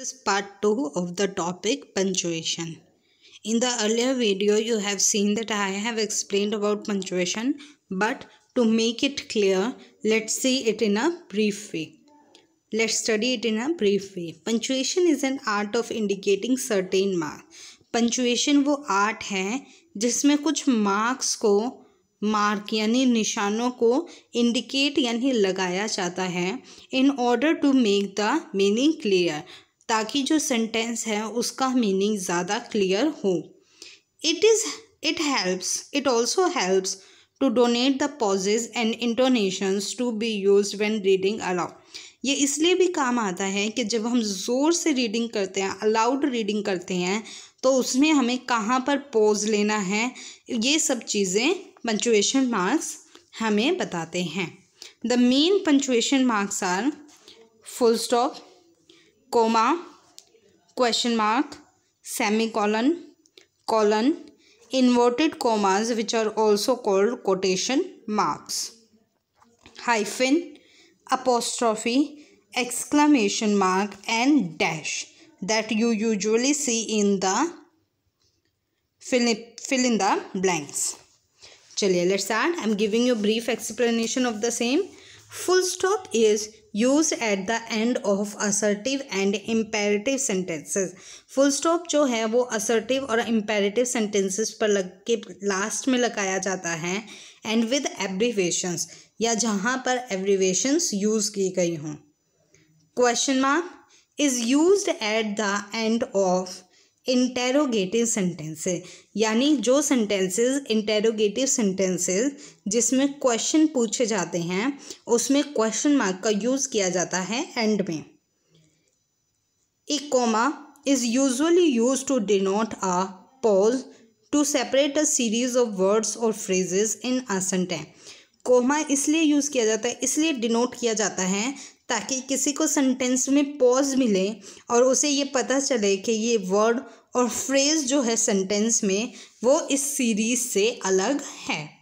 This is part 2 of the topic punctuation. In the earlier video you have seen that I have explained about punctuation but to make it clear let's see it in a brief way. Let's study it in a brief way. Punctuation is an art of indicating certain mark. punctuation wo art hai jisme kuch marks ko mark यानी निशानों को indicate यानी लगाया जाता है in order to make the meaning clear ताकि जो sentence है उसका मीनिंग ज़्यादा क्लियर हो it is it helps it also helps to denote the pauses and intonations to be use when reading aloud ये इसलिए भी काम आता है कि जब हम ज़ोर से रीडिंग करते हैं अलाउड रीडिंग करते हैं तो उसमें हमें कहाँ पर पोज लेना है ये सब चीज़ें पंचुएशन मार्क्स हमें बताते हैं the main punctuation marks are full stop comma question mark semicolon colon inverted commas which are also called quotation marks hyphen apostrophe exclamation mark and dash that you usually see in the fill, fill in the blanks chaliye let's start i'm giving you brief explanation of the same full stop is use at the end of assertive and imperative sentences full stop जो है वो assertive और imperative sentences पर लग के last में लगाया जाता है एंड विद एब्रीवेशंस या जहाँ पर एब्रीवेशंस यूज़ की गई हों question mark is use at the end of interrogative sentences यानी जो सेंटेंसेज इंटेरोगेटिव सेंटेंसेज जिसमें क्वेश्चन पूछे जाते हैं उसमें क्वेश्चन मार्क का यूज़ किया जाता है एंड में एक comma is usually use to denote a pause to separate a series of words और phrases in a sentence comma इसलिए यूज़ किया जाता है इसलिए डिनोट किया जाता है ताकि किसी को सेंटेंस में पॉज मिले और उसे ये पता चले कि ये वर्ड और फ्रेज़ जो है सेंटेंस में वो इस सीरीज़ से अलग है